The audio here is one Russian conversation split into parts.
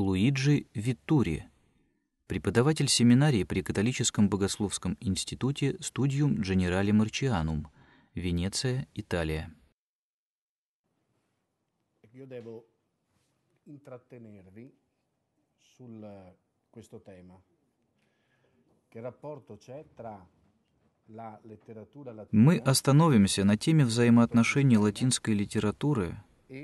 Луиджи Виттури, преподаватель семинарии при Католическом богословском институте Studium Generale Marcianum, Венеция, Италия. Eh, мы остановимся на теме взаимоотношений латинской литературы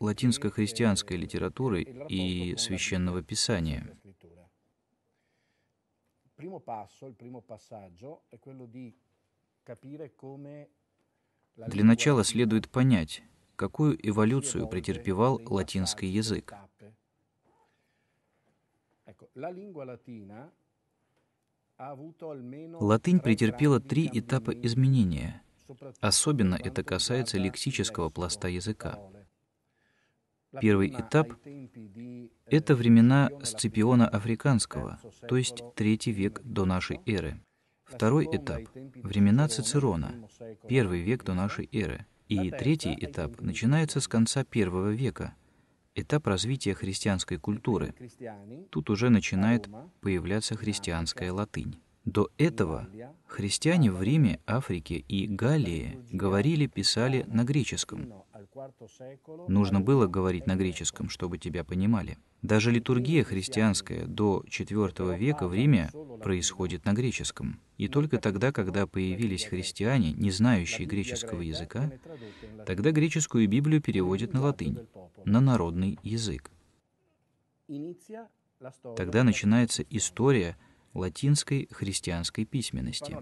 латинско-христианской литературы и священного писания. Для начала следует понять, какую эволюцию претерпевал латинский язык. Латынь претерпела три этапа изменения. Особенно это касается лексического пласта языка. Первый этап э, — это времена Сципиона Африканского, то есть третий век до нашей эры. Второй этап — времена Цицерона, первый век до нашей эры. И третий этап начинается с конца первого века, этап развития христианской культуры. Тут уже начинает появляться христианская латынь. До этого христиане в Риме, Африке и Галлии говорили, писали на греческом. Нужно было говорить на греческом, чтобы тебя понимали. Даже литургия христианская до IV века в Риме происходит на греческом. И только тогда, когда появились христиане, не знающие греческого языка, тогда греческую Библию переводят на латынь, на народный язык. Тогда начинается история – латинской христианской письменности.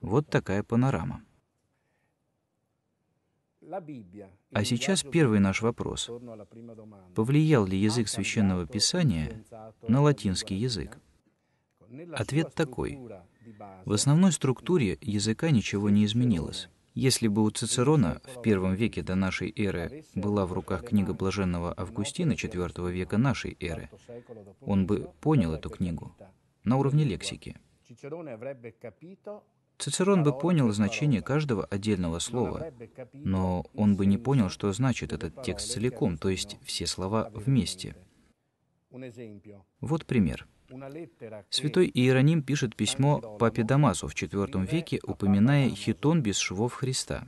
Вот такая панорама. А сейчас первый наш вопрос. Повлиял ли язык священного писания на латинский язык? Ответ такой. В основной структуре языка ничего не изменилось. Если бы у Цицерона в первом веке до нашей эры была в руках книга блаженного Августина IV века нашей эры, он бы понял эту книгу, на уровне лексики. Цицерон бы понял значение каждого отдельного слова, но он бы не понял, что значит этот текст целиком, то есть все слова вместе. Вот пример. Святой Иероним пишет письмо папе Дамасу в IV веке, упоминая хитон без швов Христа.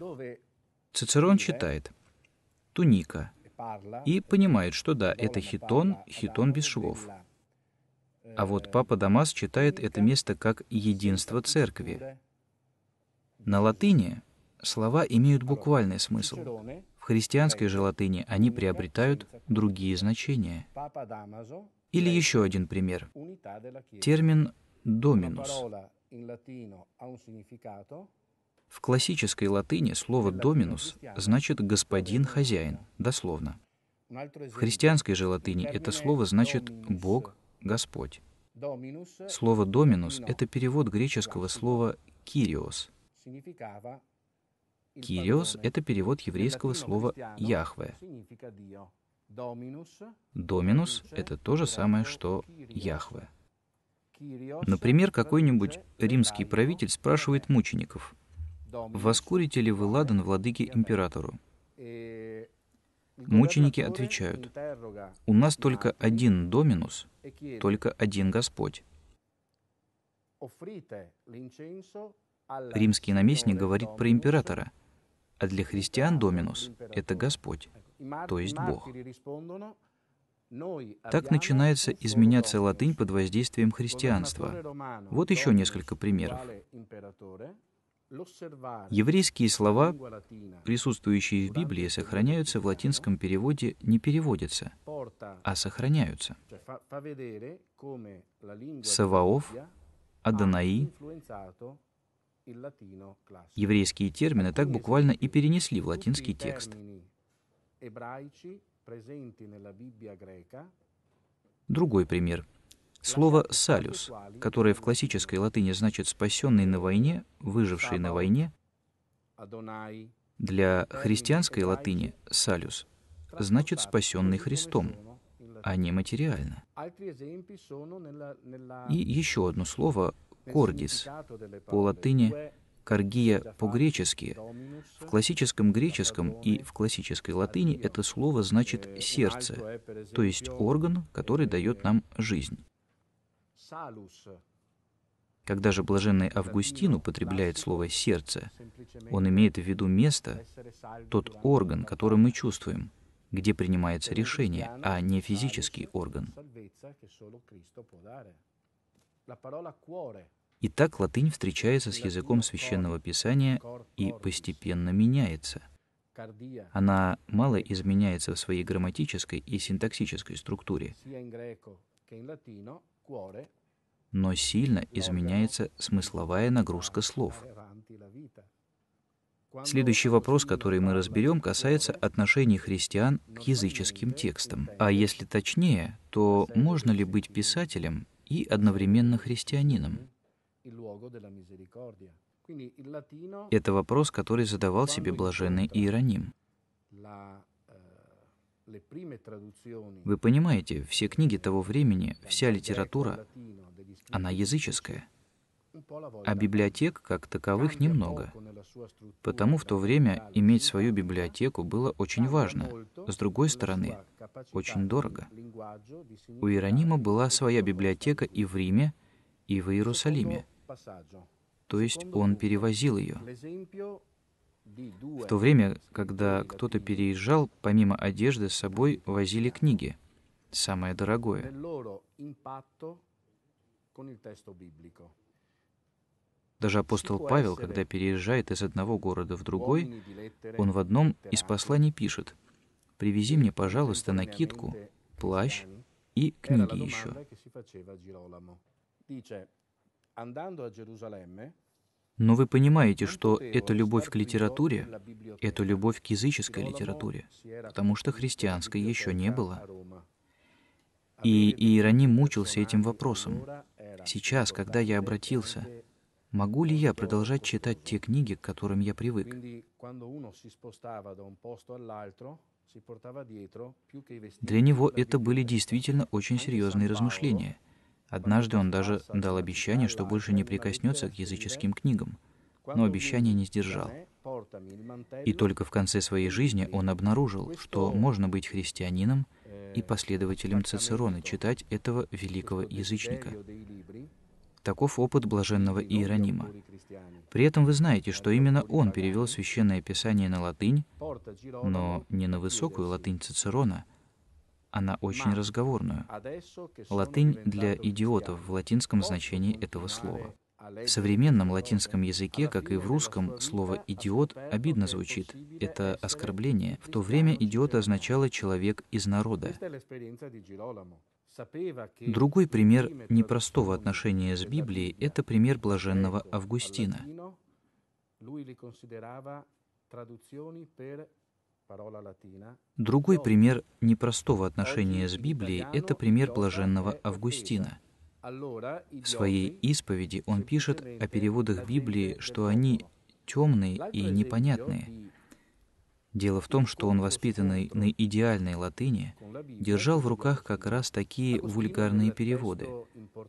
Цицерон читает «туника» и понимает, что да, это хитон, хитон без швов. А вот Папа Дамас читает это место как «единство церкви». На латыни слова имеют буквальный смысл. В христианской же латыни они приобретают другие значения. Или еще один пример. Термин «доминус». В классической латыни слово «доминус» значит «господин хозяин», дословно. В христианской же латыни это слово значит «Бог, Господь». Слово «доминус» — это перевод греческого слова «кириос». «Кириос» — это перевод еврейского слова «яхве». «Доминус» — это то же самое, что «яхве». Например, какой-нибудь римский правитель спрашивает мучеников, «Воскурите ли вы ладан владыке императору?» э, Мученики отвечают, «У нас только один доминус — только один Господь. Римский наместник говорит про императора, а для христиан Доминус — это Господь, то есть Бог. Так начинается изменяться латынь под воздействием христианства. Вот еще несколько примеров. Еврейские слова, присутствующие в Библии, сохраняются в латинском переводе, не переводятся — а сохраняются. Саваоф, Аданаи, еврейские термины так буквально и перенесли в латинский текст. Другой пример. Слово «салюс», которое в классической латыни значит «спасенный на войне», «выживший на войне», для христианской латыни «салюс» значит «спасенный Христом» а не материально. И еще одно слово «кордис» по латыни «каргия» по-гречески. В классическом греческом и в классической латыни это слово значит «сердце», то есть орган, который дает нам жизнь. Когда же блаженный Августин употребляет слово «сердце», он имеет в виду место, тот орган, который мы чувствуем – где принимается решение, а не физический орган. Итак, латынь встречается с языком священного писания и постепенно меняется. Она мало изменяется в своей грамматической и синтаксической структуре, но сильно изменяется смысловая нагрузка слов. Следующий вопрос, который мы разберем, касается отношений христиан к языческим текстам. А если точнее, то можно ли быть писателем и одновременно христианином? Это вопрос, который задавал себе блаженный Иероним. Вы понимаете, все книги того времени, вся литература, она языческая а библиотек как таковых немного. Потому в то время иметь свою библиотеку было очень важно. С другой стороны, очень дорого. У Иеронима была своя библиотека и в Риме, и в Иерусалиме. То есть он перевозил ее. В то время, когда кто-то переезжал, помимо одежды с собой возили книги, самое дорогое. Даже апостол Павел, когда переезжает из одного города в другой, он в одном из посланий пишет «Привези мне, пожалуйста, накидку, плащ и книги еще». Но вы понимаете, что это любовь к литературе, это любовь к языческой литературе, потому что христианской еще не было. И Иероним мучился этим вопросом. Сейчас, когда я обратился, Могу ли я продолжать читать те книги, к которым я привык? Для него это были действительно очень серьезные размышления. Однажды он даже дал обещание, что больше не прикоснется к e языческим книгам, но обещание не сдержал. И только в конце своей e жизни он обнаружил, что можно быть христианином и «Ehm, последователем Цицерона, читать этого великого язычника. Таков опыт блаженного Иеронима. При этом вы знаете, что именно он перевел Священное Писание на латынь, но не на высокую латынь Цицерона, а на очень разговорную. Латынь для идиотов в латинском значении этого слова. В современном латинском языке, как и в русском, слово «идиот» обидно звучит. Это оскорбление. В то время «идиот» означало «человек из народа». Другой пример непростого отношения с Библией — это пример блаженного Августина. Другой пример непростого отношения с Библией — это пример блаженного Августина. В своей исповеди он пишет о переводах Библии, что они темные и непонятные, Дело в том, что он, воспитанный на идеальной латыни, держал в руках как раз такие вульгарные переводы.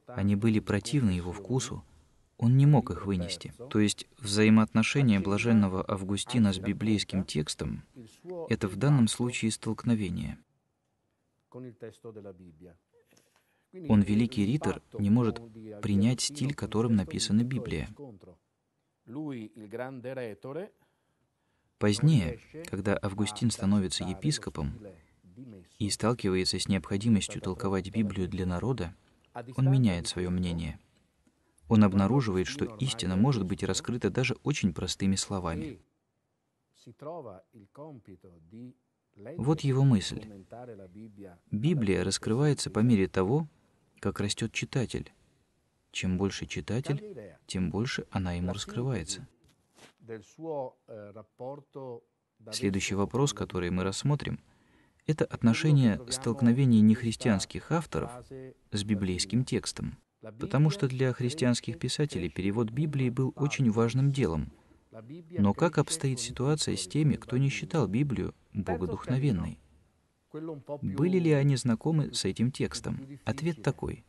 Они были противны его вкусу, он не мог их вынести. То есть взаимоотношение блаженного Августина с библейским текстом — это в данном случае столкновение. Он, великий ритор, не может принять стиль, которым написана Библия. Позднее, когда Августин становится епископом и сталкивается с необходимостью толковать Библию для народа, он меняет свое мнение. Он обнаруживает, что истина может быть раскрыта даже очень простыми словами. Вот его мысль. Библия раскрывается по мере того, как растет читатель. Чем больше читатель, тем больше она ему раскрывается. Eh, Следующий вопрос, который мы рассмотрим, это отношение столкновения нехристианских авторов с библейским текстом. Потому что для христианских e писателей перевод Библии был очень важным делом. Но как обстоит ситуация с теми, кто не считал Библию богодухновенной? Были ли они знакомы с этим текстом? Ответ такой —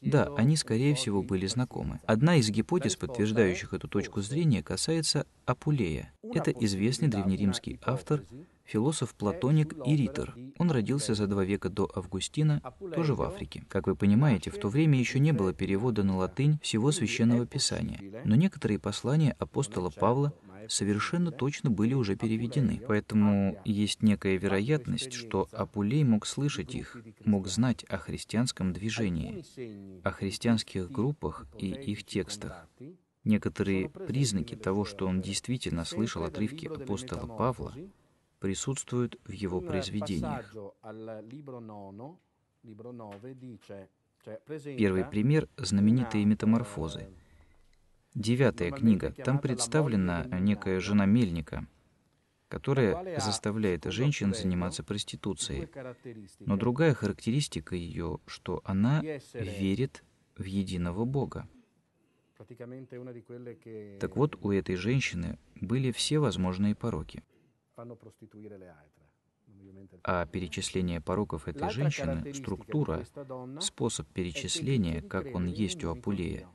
да, они, скорее всего, были знакомы. Одна из гипотез, подтверждающих эту точку зрения, касается Апулея. Это известный древнеримский автор, философ Платоник и Ритор. Он родился за два века до Августина, тоже в Африке. Как вы понимаете, в то время еще не было перевода на латынь всего священного писания, но некоторые послания апостола Павла – совершенно точно были уже переведены. Поэтому есть некая вероятность, что Апулей мог слышать их, мог знать о христианском движении, о христианских группах и их текстах. Некоторые признаки того, что он действительно слышал отрывки апостола Павла, присутствуют в его произведениях. Первый пример — знаменитые метаморфозы — девятая книга. Там представлена некая жена мельника, которая заставляет женщин заниматься проституцией. Но другая характеристика ее, что она верит в единого Бога. Так вот, у этой женщины были все возможные пороки. А перечисление пороков этой женщины, структура, способ перечисления, как он есть у Апулея,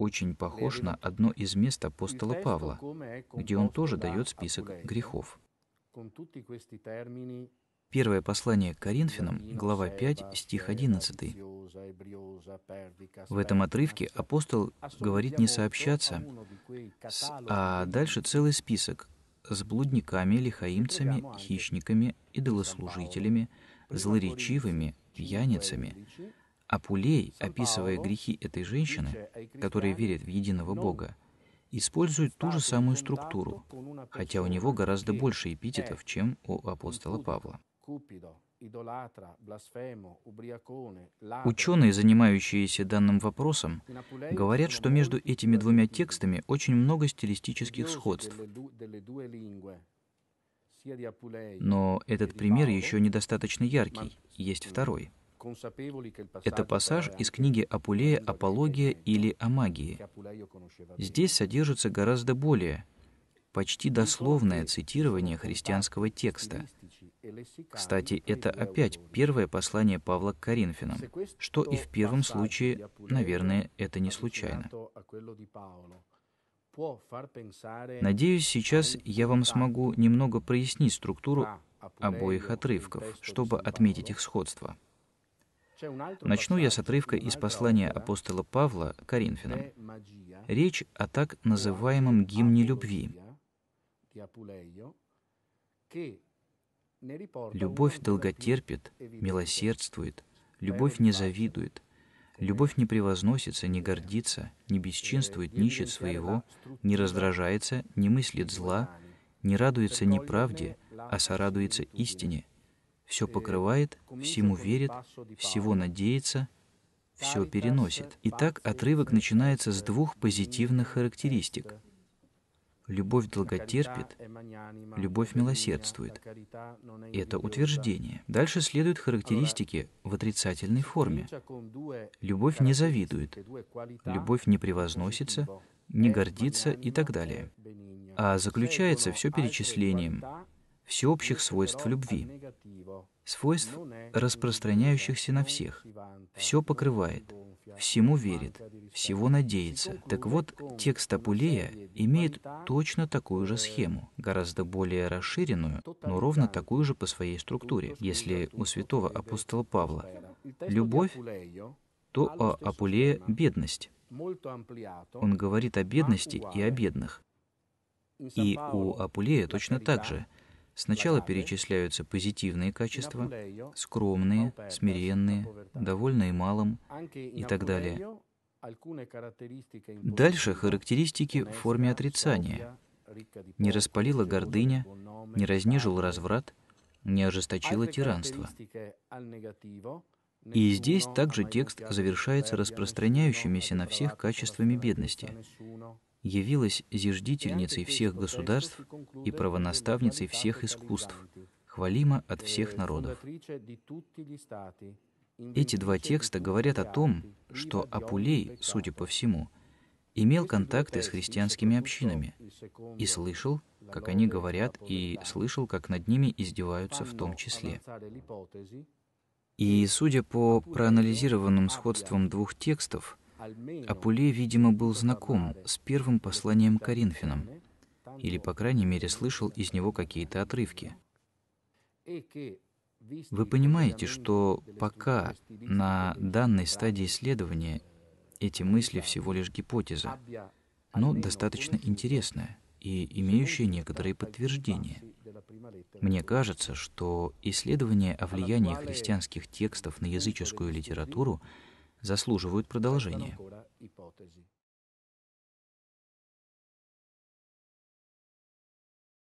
очень похож на одно из мест апостола Павла, где он тоже дает список грехов. Первое послание к Коринфянам, глава 5, стих 11. В этом отрывке апостол а говорит не сообщаться, с, а дальше целый список с блудниками, лихаимцами, хищниками, идолослужителями, злоречивыми, пьяницами, Апулей, описывая грехи этой женщины, которая верит в единого Бога, использует ту же самую структуру, хотя у него гораздо больше эпитетов, чем у апостола Павла. Ученые, занимающиеся данным вопросом, говорят, что между этими двумя текстами очень много стилистических сходств. Но этот пример еще недостаточно яркий, есть второй — это пассаж из книги Апулея «Апология» или «О магии». Здесь содержится гораздо более, почти дословное цитирование христианского текста. E Кстати, e это опять первое послание Павла к Коринфянам, что и в первом случае, наверное, это не случайно. Надеюсь, сейчас я вам смогу немного прояснить структуру а, обоих отрывков, чтобы отметить их сходство. Начну я с отрывка из послания апостола Павла Коринфянам. Речь о так называемом гимне любви. Любовь долготерпит, милосердствует, любовь не завидует, любовь не превозносится, не гордится, не бесчинствует, нищет своего, не раздражается, не мыслит зла, не радуется неправде, а сорадуется истине, все покрывает, всему верит, всего надеется, все переносит. Итак, отрывок начинается с двух позитивных характеристик. Любовь долготерпит, любовь милосердствует. Это утверждение. Дальше следуют характеристики в отрицательной форме. Любовь не завидует, любовь не превозносится, не гордится и так далее. А заключается все перечислением всеобщих свойств любви, свойств, распространяющихся на всех, все покрывает, всему верит, всего надеется. Так вот, текст Апулея имеет точно такую же схему, гораздо более расширенную, но ровно такую же по своей структуре. Если у святого апостола Павла любовь, то у Апулея бедность. Он говорит о бедности и о бедных. И у Апулея точно так же – Сначала перечисляются позитивные качества, скромные, смиренные, довольные малым и так далее. Дальше характеристики в форме отрицания. Не распалила гордыня, не разнежил разврат, не ожесточило тиранство. И здесь также текст завершается распространяющимися на всех качествами бедности явилась зиждительницей всех государств и правонаставницей всех искусств, хвалима от э, всех народов. Эти два текста говорят о том, что Апулей, судя по всему, имел контакты с христианскими общинами и слышал, как они говорят, и слышал, как над ними издеваются в том числе. И, судя по проанализированным сходствам двух текстов, Апулей, видимо, был знаком с первым посланием Коринфянам, или, по крайней мере, слышал из него какие-то отрывки. Вы понимаете, что пока на данной стадии исследования эти мысли всего лишь гипотеза, но достаточно интересная и имеющая некоторые подтверждения. Мне кажется, что исследование о влиянии христианских текстов на языческую литературу — заслуживают продолжения.